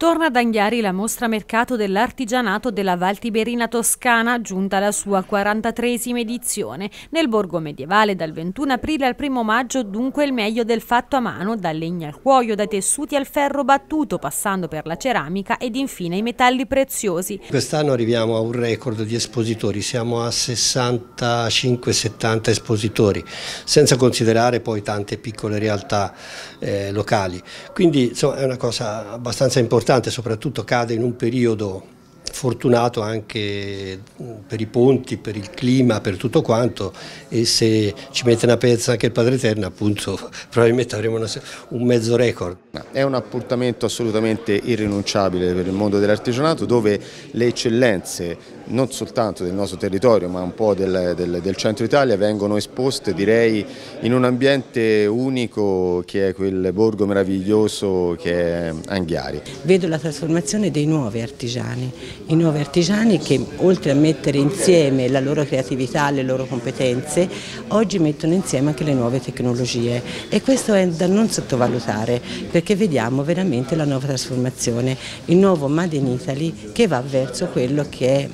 Torna ad Anghiari la mostra mercato dell'artigianato della Val Tiberina Toscana, giunta alla sua 43esima edizione. Nel borgo medievale dal 21 aprile al 1 maggio dunque il meglio del fatto a mano, dal legno al cuoio, dai tessuti al ferro battuto, passando per la ceramica ed infine i metalli preziosi. Quest'anno arriviamo a un record di espositori, siamo a 65-70 espositori, senza considerare poi tante piccole realtà eh, locali. Quindi insomma, è una cosa abbastanza importante nonostante soprattutto cade in un periodo fortunato anche mm, per i ponti, per il clima, per tutto quanto e se ci mette una pezza anche il Padre Eterno appunto probabilmente avremo una, un mezzo record. È un appuntamento assolutamente irrinunciabile per il mondo dell'artigianato dove le eccellenze non soltanto del nostro territorio ma un po' del, del, del, centro Italia vengono esposte direi in un ambiente unico che è quel borgo meraviglioso che è Anghiari. Vedo la trasformazione dei nuovi artigiani, i nuovi artigiani che oltre a mettere insieme la loro creatività, le loro competenze, oggi mettono insieme anche le nuove tecnologie e questo è da non sottovalutare perché vediamo veramente la nuova trasformazione, il nuovo Made in Italy che va verso quello che è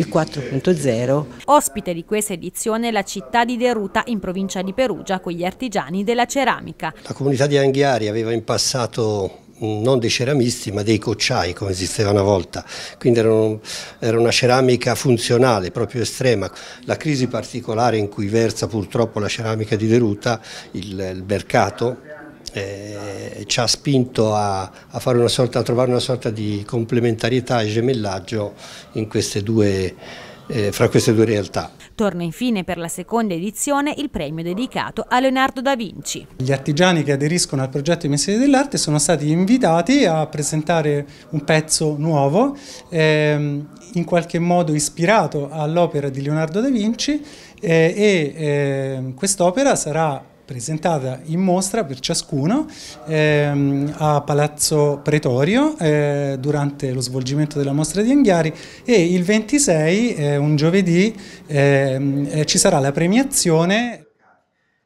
il 4.0. Ospite di questa edizione la città di Deruta in provincia di Perugia con gli artigiani della ceramica. La comunità di Anghiari aveva in passato mm, non dei ceramisti ma dei cocciai come esisteva una volta, quindi era, era, una ceramica funzionale, proprio estrema. La crisi particolare in cui versa purtroppo la ceramica di Deruta, il, il mercato, eh, ci ha spinto a, a, sorta, a, trovare una sorta di complementarietà e gemellaggio queste due, eh, fra queste due realtà. Torna infine per la seconda edizione il premio dedicato a Leonardo da Vinci. Gli artigiani che aderiscono al progetto di Mestieri dell'Arte sono stati invitati a presentare un pezzo nuovo, ehm, in qualche modo ispirato all'opera di Leonardo da Vinci eh, e ehm, quest'opera sarà presentata in mostra per ciascuno ehm, a Palazzo Pretorio eh, durante lo svolgimento della mostra di Anghiari e il 26, eh, un giovedì, ehm, eh, ci sarà la premiazione.